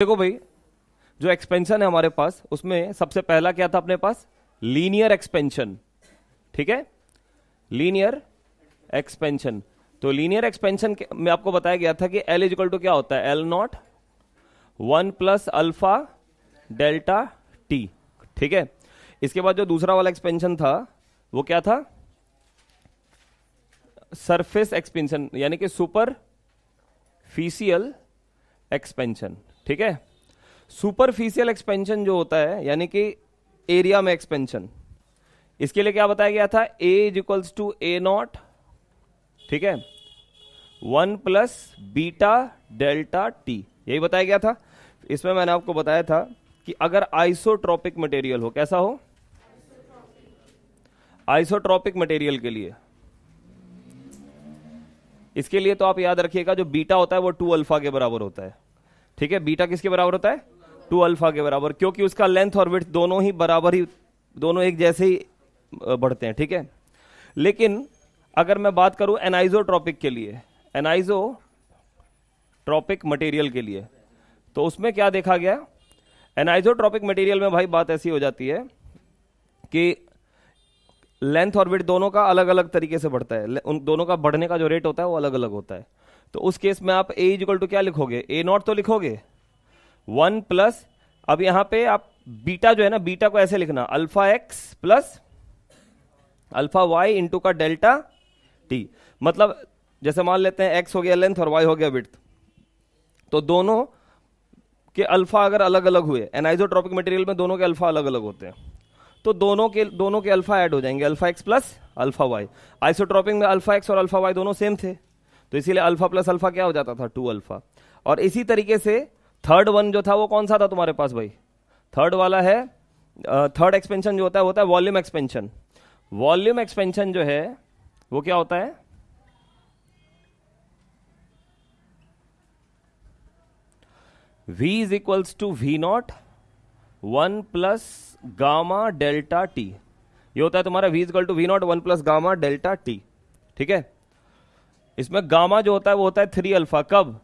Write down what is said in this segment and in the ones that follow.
देखो भाई जो एक्सपेंशन है हमारे पास उसमें सबसे पहला क्या था अपने पास लीनियर एक्सपेंशन ठीक है लीनियर एक्सपेंशन तो लीनियर एक्सपेंशन में आपको बताया गया था कि एल इजिकल टू क्या होता है L naught one plus alpha delta T ठीक है इसके बाद जो दूसरा वाला एक्सपेंशन था वो क्या था सरफेस एक्सपेंशन यानी कि सुपर फीसियल एक्सपेंशन ठीक है सुपरफिशियल एक्सपेंशन जो होता है यानी कि एरिया में एक्सपेंशन इसके लिए क्या बताया गया था A is equals to A naught ठीक है one plus beta delta T यही बताया गया था इसमें मैंने आपको बताया था कि अगर आइसोट्रॉपिक मटेरियल हो कैसा हो आइसोट्रॉपिक मटेरियल के लिए इसके लिए तो आप याद रखिएगा जो बीटा होता है वो टू अल्फा के बराबर होता है ठीक है बीटा किसके बराबर होता है टू अल्फा के बराबर क्योंकि उसका लेंथ और विथ दोनों ही बराबर ही दोनों एक जैसे ही बढ़ते हैं ठीक है लेकिन अगर मैं बात करूं एनाइजोट्रॉपिक के लिए एनाइजो ट्रॉपिक मटेरियल के लिए तो उसमें क्या देखा गया एनाइजोट्रॉपिक मटेरियल में भाई बात ऐसी हो जाती है कि लेंथ और विथ दोनों का अलग अलग तरीके से बढ़ता है उन दोनों का बढ़ने का जो रेट होता है वो अलग अलग होता है तो उस केस में आप ए इज इक्वल टू क्या लिखोगे ए नॉट तो लिखोगे वन प्लस अब यहां पे आप बीटा जो है ना बीटा को ऐसे लिखना alpha X plus alpha Y into का डेल्टा टी मतलब जैसे मान लेते हैं एक्स हो गया लेंथ और वाई हो गया विथ तो दोनों के अल्फा अगर अलग अलग हुए एनाइजोट्रॉपिक मटेरियल में दोनों के अल्फा अलग अलग होते हैं तो दोनों के दोनों के अल्फा ऐड हो जाएंगे alpha X plus alpha Y isotropic में अल्फा एक्स और अल्फा वाई दोनों सेम थे तो इसीलिए अल्फा प्लस अल्फा क्या हो जाता था टू अल्फा और इसी तरीके से थर्ड वन जो था वो कौन सा था तुम्हारे पास भाई थर्ड वाला है थर्ड एक्सपेंशन जो होता है होता है वॉल्यूम एक्सपेंशन वॉल्यूम एक्सपेंशन जो है वो क्या होता है v is equals to V naught one plus gamma delta T ये होता है तुम्हारा v equal to V naught one plus gamma delta T ठीक है इसमें गामा जो होता है वो होता है थ्री अल्फा कब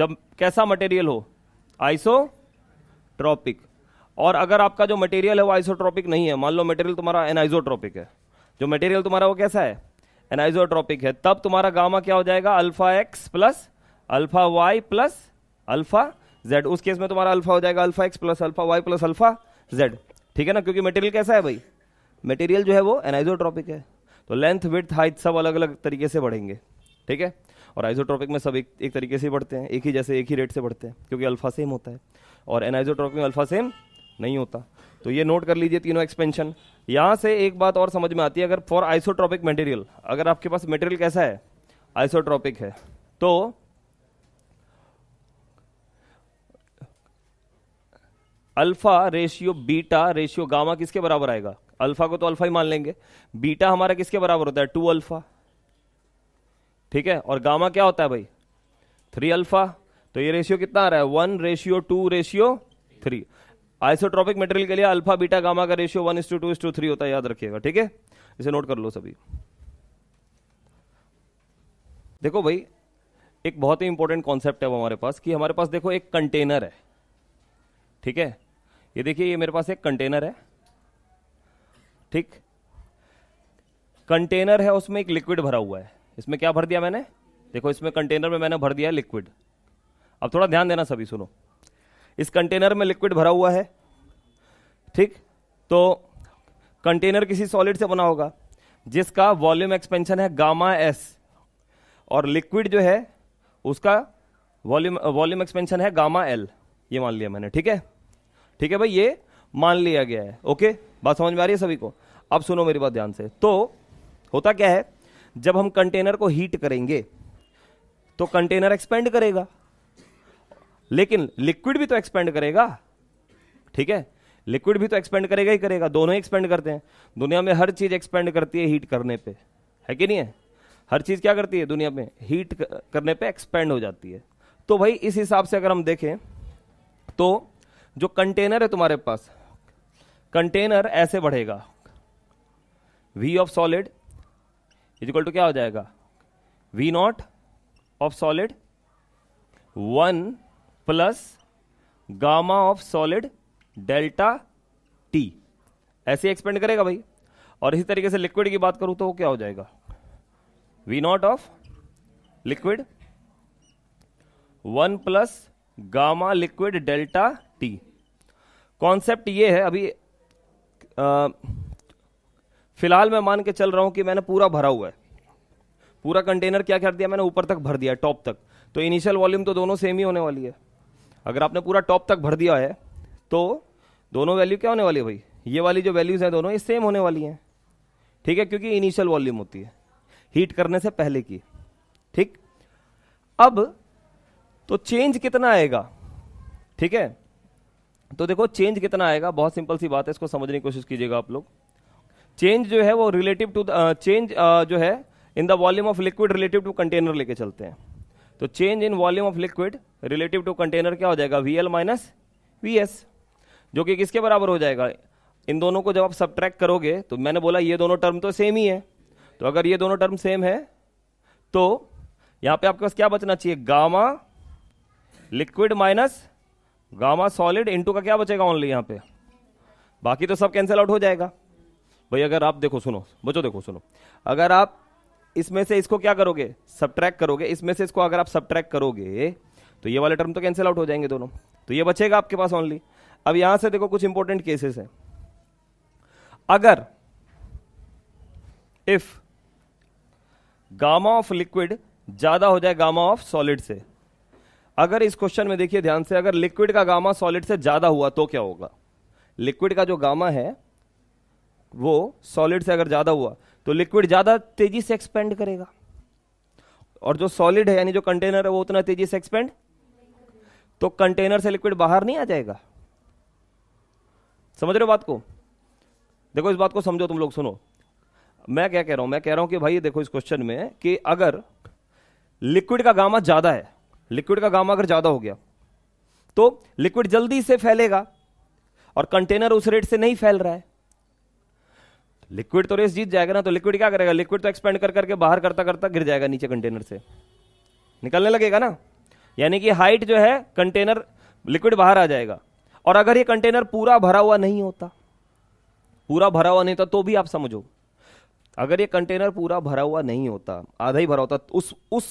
जब कैसा मटेरियल हो आइसो ट्रॉपिक और अगर आपका जो मटेरियल है वो आइसोट्रॉपिक नहीं है मान लो मटेरियल तुम्हारा एनाइजोट्रॉपिक है जो मटेरियल तुम्हारा वो कैसा है एनाइजोट्रॉपिक है तब तुम्हारा गामा क्या हो जाएगा alpha X plus alpha Y plus alpha Z उस केस में तुम्हारा अल्फा हो जाएगा alpha X plus alpha Y plus alpha Z ठीक है ना क्योंकि मटेरियल कैसा है भाई मटेरियल जो है वो एनाइजोट्रॉपिक है तो लेंथ विथ हाइट सब अलग अलग तरीके से बढ़ेंगे ठीक है और आइसोट्रॉपिक में सब एक एक तरीके से बढ़ते हैं एक ही जैसे एक ही रेट से बढ़ते हैं क्योंकि अल्फा सेम होता है और एनाइजोट्रॉपिक में अल्फा सेम नहीं होता तो ये नोट कर लीजिए तीनों एक्सपेंशन यहाँ से एक बात और समझ में आती है अगर फॉर आइसोट्रॉपिक मटेरियल अगर आपके पास मटेरियल कैसा है आइसोट्रॉपिक है तो alpha ratio beta ratio gamma किसके बराबर आएगा अल्फा को तो अल्फा ही मान लेंगे बीटा हमारा किसके बराबर होता है टू अल्फा ठीक है और गामा क्या होता है भाई थ्री अल्फा तो ये रेशियो कितना आ रहा है one ratio two ratio three isotropic material के लिए अल्फा बीटा गामा का ratio one is to two is to three होता है याद रखिएगा ठीक है इसे नोट कर लो सभी देखो भाई एक बहुत ही इंपॉर्टेंट कॉन्सेप्ट है वो हमारे पास कि हमारे पास देखो एक कंटेनर है ठीक है ये देखिए ये मेरे पास एक कंटेनर है ठीक कंटेनर है उसमें एक लिक्विड भरा हुआ है इसमें क्या भर दिया मैंने देखो इसमें कंटेनर में मैंने भर दिया है लिक्विड अब थोड़ा ध्यान देना सभी सुनो इस कंटेनर में लिक्विड भरा हुआ है ठीक तो कंटेनर किसी सॉलिड से बना होगा जिसका वॉल्यूम एक्सपेंशन है गामा एस और लिक्विड जो है उसका वॉल्यूम वॉल्यूम एक्सपेंशन है गामा एल ये मान लिया मैंने ठीक है ठीक है भाई ये मान लिया गया है ओके बात समझ में आ रही है सभी को अब सुनो मेरी बात ध्यान से तो होता क्या है जब हम कंटेनर को हीट करेंगे तो कंटेनर एक्सपेंड करेगा लेकिन लिक्विड भी तो एक्सपेंड करेगा ठीक है लिक्विड भी तो एक्सपेंड करेगा ही करेगा दोनों ही एक्सपेंड करते हैं दुनिया में हर चीज एक्सपेंड करती है हीट करने पे है कि नहीं है हर चीज क्या करती है दुनिया में हीट करने पे एक्सपेंड हो जाती है तो भाई इस हिसाब से अगर हम देखें तो जो कंटेनर है तुम्हारे पास कंटेनर ऐसे बढ़ेगा V of solid is equal to क्या हो जाएगा V naught of solid one plus gamma of solid delta T ऐसे एक्सपेंड करेगा भाई और इसी तरीके से लिक्विड की बात करूं तो क्या हो जाएगा V naught of liquid one plus gamma liquid delta T concept ये है अभी आ, फिलहाल मैं मान के चल रहा हूं कि मैंने पूरा भरा हुआ है पूरा कंटेनर क्या कर दिया मैंने ऊपर तक भर दिया टॉप तक तो इनिशियल वॉल्यूम तो दोनों सेम ही होने वाली है अगर आपने पूरा टॉप तक भर दिया है तो दोनों वैल्यू क्या होने वाली है भाई ये वाली जो वैल्यूज़ हैं दोनों ये सेम होने वाली हैं ठीक है क्योंकि इनिशियल वॉल्यूम होती है हीट करने से पहले की ठीक अब तो चेंज कितना आएगा ठीक है तो देखो चेंज कितना आएगा बहुत सिंपल सी बात है इसको समझने की कोशिश कीजिएगा आप लोग चेंज जो है वो रिलेटिव टू चेंज जो है in the volume of liquid relative to container लेके चलते हैं तो change in volume of liquid relative to container क्या हो जाएगा V L minus V S जो कि किसके बराबर हो जाएगा इन दोनों को जब आप ट्रैक करोगे तो मैंने बोला ये दोनों टर्म तो सेम ही है तो अगर ये दोनों टर्म सेम है तो यहां पे आपके पास क्या बचना चाहिए gamma liquid minus gamma solid into का क्या बचेगा ओनली यहां पे बाकी तो सब कैंसिल आउट हो जाएगा भाई अगर आप देखो सुनो बच्चों देखो सुनो अगर आप इसमें से इसको क्या करोगे सब करोगे इसमें से इसको अगर आप सब करोगे तो ये वाले टर्म तो कैंसिल आउट हो जाएंगे दोनों तो ये बचेगा आपके पास ओनली अब यहां से देखो कुछ इंपॉर्टेंट केसेस हैं अगर इफ गामा ऑफ लिक्विड ज्यादा हो जाए गामा ऑफ सॉलिड से अगर इस क्वेश्चन में देखिए ध्यान से अगर लिक्विड का गामा सॉलिड से ज्यादा हुआ तो क्या होगा लिक्विड का जो गामा है वो सॉलिड से अगर ज़्यादा हुआ तो लिक्विड ज़्यादा तेजी से एक्सपेंड करेगा और जो सॉलिड है यानी जो कंटेनर है वो उतना तेजी से एक्सपेंड तो कंटेनर से लिक्विड बाहर नहीं आ जाएगा समझ रहे हो बात को देखो इस बात को समझो तुम लोग सुनो मैं क्या कह रहा हूं मैं कह रहा हूं कि भाई देखो इस क्वेश्चन में कि अगर लिक्विड का गामा ज्यादा है लिक्विड का गामा अगर ज्यादा हो गया तो लिक्विड जल्दी से फैलेगा और कंटेनर उस रेट से नहीं फैल रहा है लिक्विड तो रेस जीत जाएगा ना तो लिक्विड क्या करेगा लिक्विड तो एक्सपेंड कर करके बाहर करता करता गिर जाएगा नीचे कंटेनर से निकलने लगेगा ना यानी कि हाइट जो है कंटेनर लिक्विड बाहर आ जाएगा और अगर ये कंटेनर पूरा भरा हुआ नहीं होता पूरा भरा हुआ नहीं होता तो भी आप समझो अगर ये कंटेनर पूरा भरा हुआ नहीं होता आधा ही भरा होता तो उस उस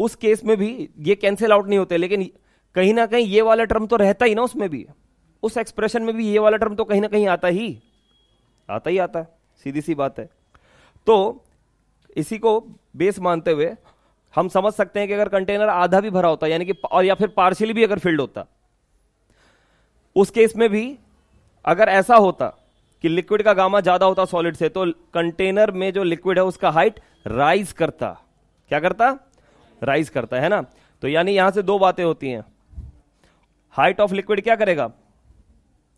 उस केस में भी ये कैंसिल आउट नहीं होते लेकिन कहीं ना कहीं ये वाला टर्म तो रहता ही ना उसमें भी उस एक्सप्रेशन में भी ये वाला टर्म तो कहीं ना कहीं आता ही आता ही आता है सीधी सी बात है तो इसी को बेस मानते हुए हम समझ सकते हैं कि अगर कंटेनर आधा भी भरा होता यानी कि और या फिर पार्शियली भी अगर फिल्ड होता उस केस में भी अगर ऐसा होता कि लिक्विड का गामा ज्यादा होता सॉलिड से तो कंटेनर में जो लिक्विड है उसका हाइट राइज करता क्या करता राइज करता है ना तो यानी यहां से दो बातें होती हैं हाइट ऑफ लिक्विड क्या करेगा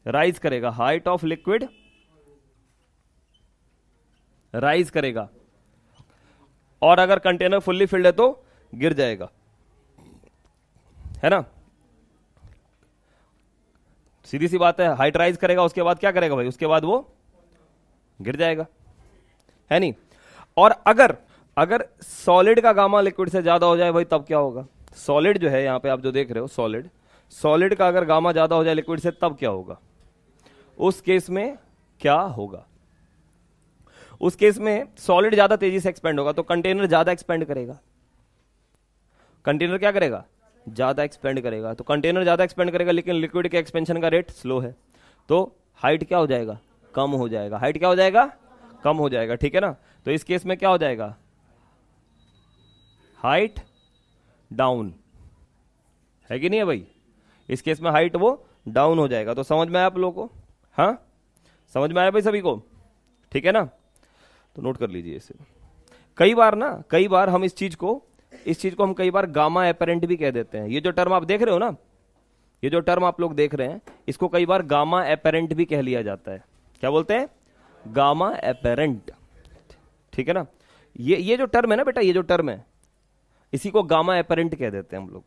राइज करेगा हाइट ऑफ लिक्विड राइज करेगा और अगर कंटेनर फुल्ली फिल्ड है तो गिर जाएगा है ना सीधी सी बात है हाइट राइज करेगा उसके बाद क्या करेगा भाई उसके बाद वो गिर जाएगा है नहीं और अगर अगर सॉलिड का गामा लिक्विड से ज्यादा हो जाए भाई तब क्या होगा सॉलिड जो है यहां पे आप जो देख रहे हो सॉलिड सॉलिड का अगर गामा ज्यादा हो जाए लिक्विड से तब क्या होगा उस केस में क्या होगा उस केस में सॉलिड ज्यादा तेजी से एक्सपेंड होगा तो कंटेनर ज्यादा एक्सपेंड करेगा कंटेनर क्या करेगा ज्यादा एक्सपेंड करेगा तो कंटेनर ज्यादा एक्सपेंड करेगा लेकिन लिक्विड के एक्सपेंशन का रेट स्लो है तो हाइट क्या हो जाएगा कम हो जाएगा हाइट क्या हो जाएगा कम हो जाएगा ठीक है ना तो इस केस में क्या हो जाएगा हाइट डाउन है कि नहीं है भाई इस केस में हाइट वो डाउन हो जाएगा तो समझ में आया आप लोगों को हाँ समझ में आया भाई सभी को ठीक है ना तो नोट कर लीजिए इसे कई बार ना कई बार हम इस चीज को इस चीज को हम कई बार गामा एपेरेंट भी कह देते हैं ये जो टर्म आप देख रहे हो ना ये जो टर्म आप लोग देख रहे हैं इसको कई बार गामा एपेरेंट भी कह लिया जाता है क्या बोलते हैं गामा एपेरेंट ठीक है ना ये ये जो टर्म है ना बेटा ये जो टर्म है इसी को गामा एपेरेंट कह देते हैं हम लोग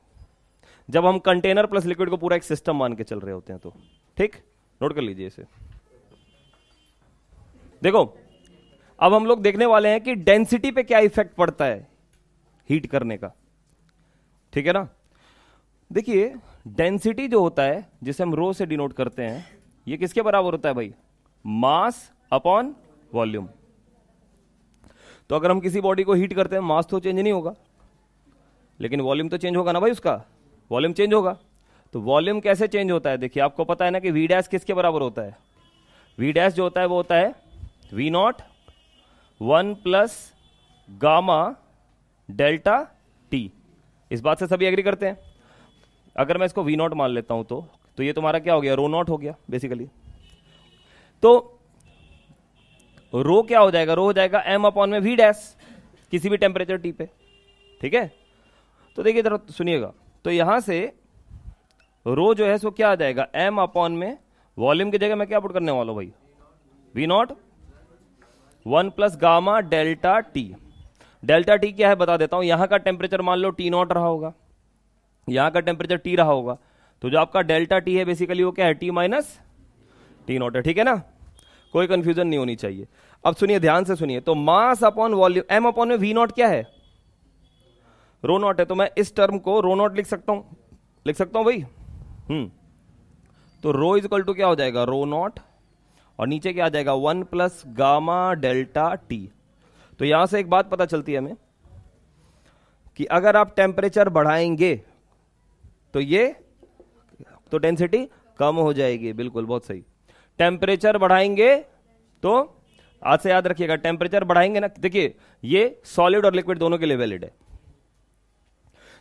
जब हम कंटेनर प्लस लिक्विड को पूरा एक सिस्टम मान के चल रहे होते हैं तो ठीक नोट कर लीजिए इसे देखो अब हम लोग देखने वाले हैं कि डेंसिटी पे क्या इफेक्ट पड़ता है हीट करने का ठीक है ना देखिए डेंसिटी जो होता है जिसे हम रो से डिनोट करते हैं ये किसके बराबर होता है भाई मास अपॉन वॉल्यूम तो अगर हम किसी बॉडी को हीट करते हैं मास तो चेंज नहीं होगा लेकिन वॉल्यूम तो चेंज होगा ना भाई उसका वॉल्यूम चेंज होगा तो वॉल्यूम कैसे चेंज होता है देखिए आपको पता है ना कि वी डैश किसके बराबर होता है वी डैश जो होता है वो होता है V naught one plus gamma delta T इस बात से सभी एग्री करते हैं अगर मैं इसको वी नॉट मान लेता हूं तो तो ये तुम्हारा क्या हो गया रो नॉट हो गया बेसिकली तो रो क्या हो जाएगा रो हो जाएगा एम अपॉन में वी डैश किसी भी टेम्परेचर टी पे ठीक है तो देखिए जरा सुनिएगा तो यहां से रो जो है सो क्या आ जाएगा एम अपॉन में वॉल्यूम की जगह मैं क्या पुट करने वाला हूं भाई V naught one plus gamma delta T delta T क्या है बता देता हूं यहां का टेम्परेचर मान लो टी नॉट रहा होगा यहां का टेम्परेचर टी रहा होगा तो जो आपका डेल्टा टी है बेसिकली वो क्या है टी माइनस टी नॉट है ठीक है ना कोई कंफ्यूजन नहीं होनी चाहिए अब सुनिए ध्यान से सुनिए तो mass upon volume M upon में वी नॉट क्या है रो नॉट है तो मैं इस टर्म को रो नॉट लिख सकता हूं लिख सकता हूं भाई हम्म तो रो इक्वल टू क्या हो जाएगा रो नॉट और नीचे क्या आ जाएगा one plus gamma delta T तो यहां से एक बात पता चलती है हमें कि अगर आप टेम्परेचर बढ़ाएंगे तो ये तो डेंसिटी कम हो जाएगी बिल्कुल बहुत सही टेम्परेचर बढ़ाएंगे तो आज से याद रखिएगा टेम्परेचर बढ़ाएंगे ना देखिए ये सॉलिड और लिक्विड दोनों के लिए वैलिड है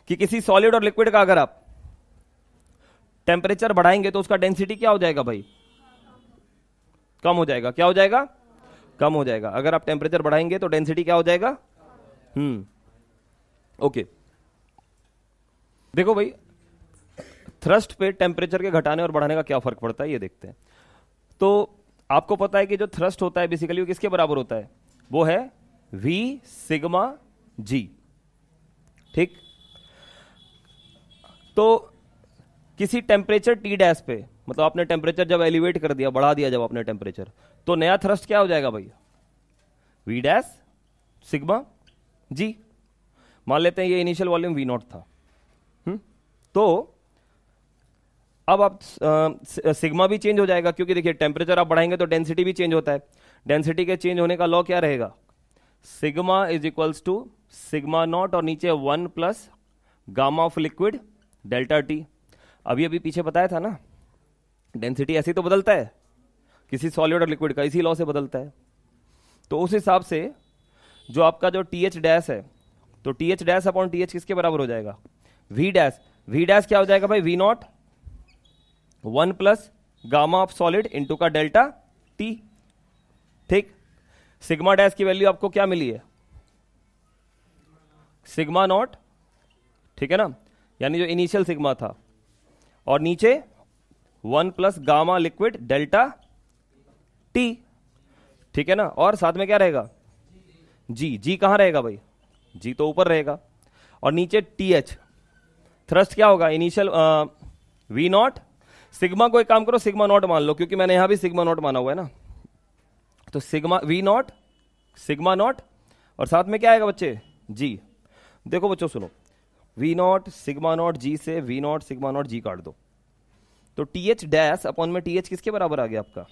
कि किसी सॉलिड और लिक्विड का अगर आप टेम्परेचर बढ़ाएंगे तो उसका डेंसिटी क्या हो जाएगा भाई कम हो जाएगा क्या हो जाएगा कम हो जाएगा अगर आप टेम्परेचर बढ़ाएंगे तो डेंसिटी क्या हो जाएगा हम्म ओके देखो भाई थ्रस्ट पे टेम्परेचर के घटाने और बढ़ाने का क्या फर्क पड़ता है ये देखते हैं तो आपको पता है कि जो थ्रस्ट होता है बेसिकली वो किसके बराबर होता है वो है वी सिग्मा जी ठीक तो किसी टेम्परेचर टी डैश पे मतलब आपने टेम्परेचर जब एलिवेट कर दिया बढ़ा दिया जब आपने टेम्परेचर तो नया थ्रस्ट क्या हो जाएगा भाई वी डैश सिग्मा जी मान लेते हैं ये इनिशियल वॉल्यूम वी नॉट था हुँ? हम्म? तो अब आप सिग्मा भी चेंज हो जाएगा क्योंकि देखिए टेम्परेचर आप बढ़ाएंगे तो डेंसिटी भी चेंज होता है डेंसिटी के चेंज होने का लॉ क्या रहेगा sigma is equals to sigma naught और नीचे one plus gamma of liquid delta T अभी अभी पीछे बताया था ना डेंसिटी ऐसे तो बदलता है किसी सॉलिड और लिक्विड का इसी लॉ से बदलता है तो उस हिसाब से जो आपका जो टी एच डैश है तो T H dash upon T H किसके बराबर हो जाएगा वी डैश वी डैश क्या हो जाएगा भाई V naught one plus gamma of solid into का डेल्टा टी ठीक सिग्मा डैश की वैल्यू आपको क्या मिली है सिग्मा नॉट ठीक है ना यानी जो इनिशियल सिग्मा था और नीचे one plus gamma liquid delta T ठीक है ना और साथ में क्या रहेगा जी जी कहाँ रहेगा भाई जी तो ऊपर रहेगा और नीचे टी एच थ्रस्ट क्या होगा इनिशियल वी नॉट सिग्मा को एक काम करो सिग्मा नॉट मान लो क्योंकि मैंने यहां भी सिग्मा नॉट माना हुआ है ना तो sigma V naught sigma naught और साथ में क्या आएगा बच्चे जी देखो बच्चों सुनो V naught sigma naught g से V naught sigma naught g काट दो तो टी एच डैश अपॉन में टी एच किसके बराबर आ गया आपका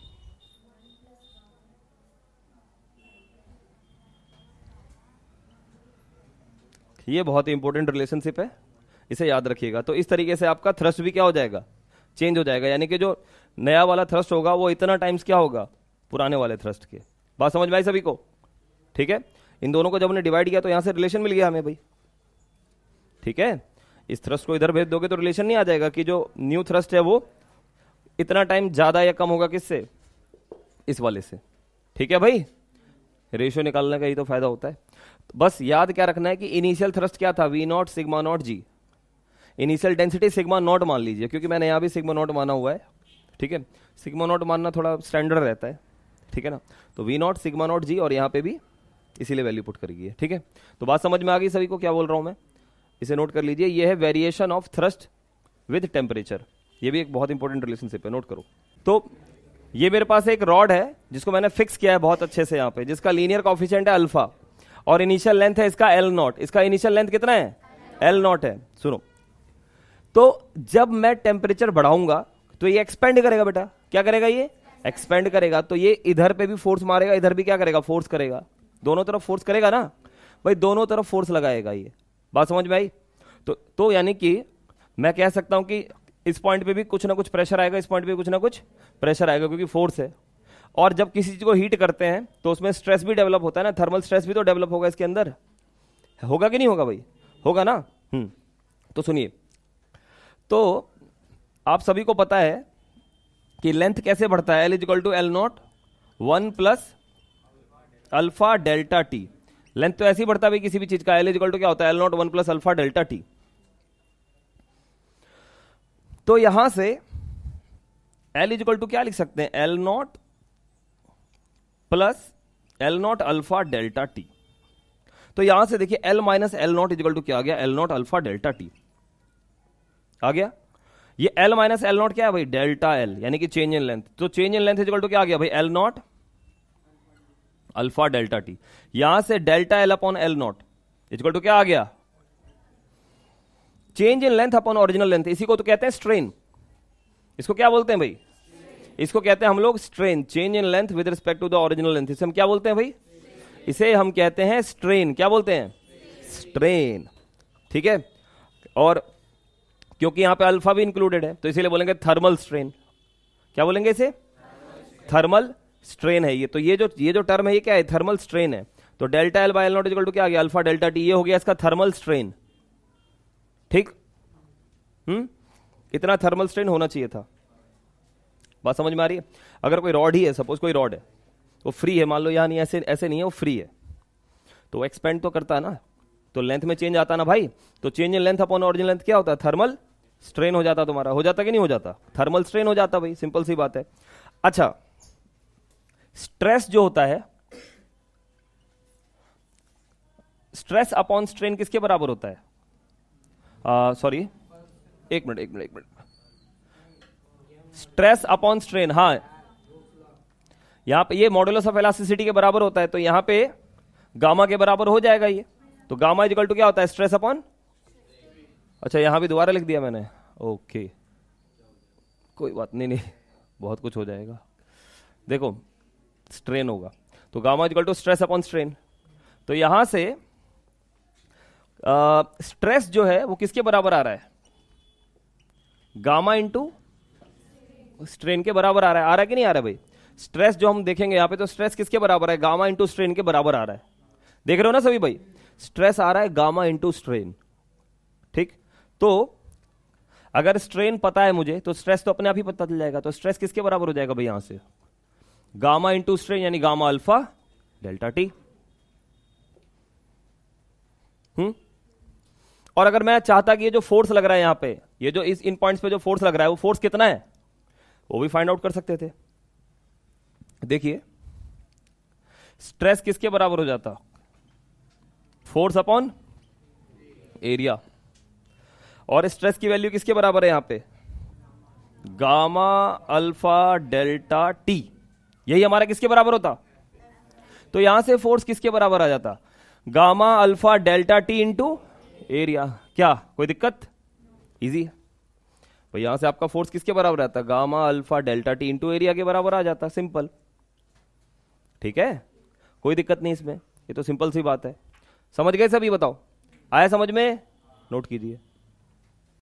ये बहुत ही इंपॉर्टेंट रिलेशनशिप है इसे याद रखिएगा तो इस तरीके से आपका थ्रस्ट भी क्या हो जाएगा चेंज हो जाएगा यानी कि जो नया वाला थ्रस्ट होगा वो इतना टाइम्स क्या होगा पुराने वाले थ्रस्ट के बात समझ में आई सभी को ठीक है इन दोनों को जब हमने डिवाइड किया तो यहां से रिलेशन मिल गया हमें भाई ठीक है इस थ्रस्ट को इधर भेज दोगे तो रिलेशन नहीं आ जाएगा कि जो न्यू थ्रस्ट है वो इतना टाइम ज़्यादा या कम होगा किससे इस वाले से ठीक है भाई रेशियो निकालने का ही तो फायदा होता है बस याद क्या रखना है कि इनिशियल थ्रस्ट क्या था V naught sigma naught g initial density sigma naught मान लीजिए क्योंकि मैंने यहां भी सिग्मा नॉट माना हुआ है ठीक है सिग्मा नॉट मानना थोड़ा स्टैंडर्ड रहता है ठीक है ना तो V naught sigma naught g और यहां पे भी इसीलिए वैल्यू पुट करेगी ठीक है तो बात समझ में आ गई सभी को क्या बोल रहा हूं मैं इसे नोट कर लीजिए यह है variation of thrust with temperature ये भी एक बहुत इंपॉर्टेंट रिलेशनशिप है नोट करो तो ये मेरे पास एक रॉड है जिसको मैंने फिक्स किया है बहुत अच्छे से यहाँ पे जिसका लीनियर कॉफिशियंट है अल्फा और इनिशियल लेंथ है इसका एल नॉट इसका इनिशियल लेंथ कितना है एल नॉट है सुनो तो जब मैं टेम्परेचर बढ़ाऊंगा तो ये एक्सपेंड करेगा बेटा क्या करेगा ये एक्सपेंड करेगा तो ये इधर पे भी फोर्स मारेगा इधर भी क्या करेगा फोर्स करेगा दोनों तरफ फोर्स करेगा ना भाई दोनों तरफ फोर्स लगाएगा ये बात समझ में आई तो तो यानी कि मैं कह सकता हूं कि इस पॉइंट पे भी कुछ ना कुछ प्रेशर आएगा इस पॉइंट पे कुछ ना कुछ प्रेशर आएगा क्योंकि फोर्स है और जब किसी चीज़ को हीट करते हैं तो उसमें स्ट्रेस भी डेवलप होता है ना थर्मल स्ट्रेस भी तो डेवलप होगा इसके अंदर होगा कि नहीं होगा भाई होगा ना हम्म, तो सुनिए तो आप सभी को पता है कि लेंथ कैसे बढ़ता है L is equal to L naught one plus alpha delta T length तो ऐसे ही बढ़ता भाई किसी भी चीज का एल इजिकल टू क्या होता है L naught one plus alpha delta T तो यहां से एल इजिकल टू क्या लिख सकते हैं L naught plus L naught alpha delta T तो यहां से देखिए L minus L naught is equal to क्या आ गया L naught alpha delta T आ गया ये एल माइनस एल नॉट क्या है भाई डेल्टा एल यानी कि चेंज इन लेंथ तो change in length is equal to क्या आ गया भाई L naught alpha delta T यहां से delta L upon L naught is to क्या आ गया change in length upon original length इसी को तो कहते हैं स्ट्रेन इसको क्या बोलते हैं भाई इसको कहते हैं हम लोग strain change in length with respect to the original length इसे हम क्या बोलते हैं भाई इसे हम कहते हैं स्ट्रेन क्या बोलते हैं स्ट्रेन ठीक है और क्योंकि यहां पे अल्फा भी इंक्लूडेड है तो इसीलिए बोलेंगे थर्मल स्ट्रेन क्या बोलेंगे इसे थर्मल स्ट्रेन है ये तो ये जो ये जो टर्म है ये क्या है थर्मल स्ट्रेन है तो delta L by L naught is equal to क्या आ गया अल्फा डेल्टा टी ये हो गया इसका थर्मल स्ट्रेन ठीक हम्म इतना थर्मल स्ट्रेन होना चाहिए था बात समझ में आ रही है अगर कोई रॉड ही है सपोज कोई रॉड है वो फ्री है मान लो यहाँ नहीं ऐसे ऐसे नहीं है वो फ्री है तो एक्सपेंड तो करता है ना तो लेंथ में चेंज आता ना भाई तो change in length upon origin length क्या होता है थर्मल स्ट्रेन हो जाता तुम्हारा हो जाता कि नहीं हो जाता थर्मल स्ट्रेन हो जाता भाई सिंपल सी बात है अच्छा स्ट्रेस जो होता है स्ट्रेस अपॉन स्ट्रेन किसके बराबर होता है सॉरी एक मिनट एक मिनट एक मिनट स्ट्रेस अपॉन स्ट्रेन हाँ यहां पे ये मॉडल ऑफ इलास्टिसिटी के बराबर होता है तो यहां पे गामा के बराबर हो जाएगा ये तो गामा इजिकल टू क्या होता है स्ट्रेस अपॉन अच्छा यहां भी दोबारा लिख दिया मैंने ओके कोई बात नहीं नहीं बहुत कुछ हो जाएगा देखो स्ट्रेन होगा तो gamma is equal to stress upon strain तो यहां से स्ट्रेस जो है वो किसके बराबर आ रहा है गामा इंटू स्ट्रेन के बराबर आ रहा है आ रहा है कि नहीं आ रहा है भाई स्ट्रेस जो हम देखेंगे यहां पे तो स्ट्रेस किसके बराबर है गामा इंटू स्ट्रेन के बराबर आ रहा है देख रहे हो ना सभी भाई स्ट्रेस आ रहा है गामा इंटू स्ट्रेन ठीक तो अगर स्ट्रेन पता है मुझे तो स्ट्रेस तो अपने आप ही पता चल जाएगा तो स्ट्रेस किसके बराबर हो जाएगा भाई यहां से गामा इंटू स्ट्रेन यानी गामा अल्फा डेल्टा टी हम्म और अगर मैं चाहता कि ये जो फोर्स लग रहा है यहां पे ये जो इस इन पॉइंट्स पे जो फोर्स लग रहा है वो फोर्स कितना है वो भी फाइंड आउट कर सकते थे देखिए स्ट्रेस किसके बराबर हो जाता फोर्स अपॉन एरिया और स्ट्रेस की वैल्यू किसके बराबर है यहां पे गामा अल्फा डेल्टा टी यही हमारा किसके बराबर होता तो यहां से फोर्स किसके बराबर आ जाता gamma alpha delta T into area क्या कोई दिक्कत इजी है तो यहां से आपका फोर्स किसके बराबर आता gamma alpha delta T into area के बराबर आ जाता सिंपल ठीक है कोई दिक्कत नहीं इसमें ये तो सिंपल सी बात है समझ गए सभी बताओ आया समझ में नोट कीजिए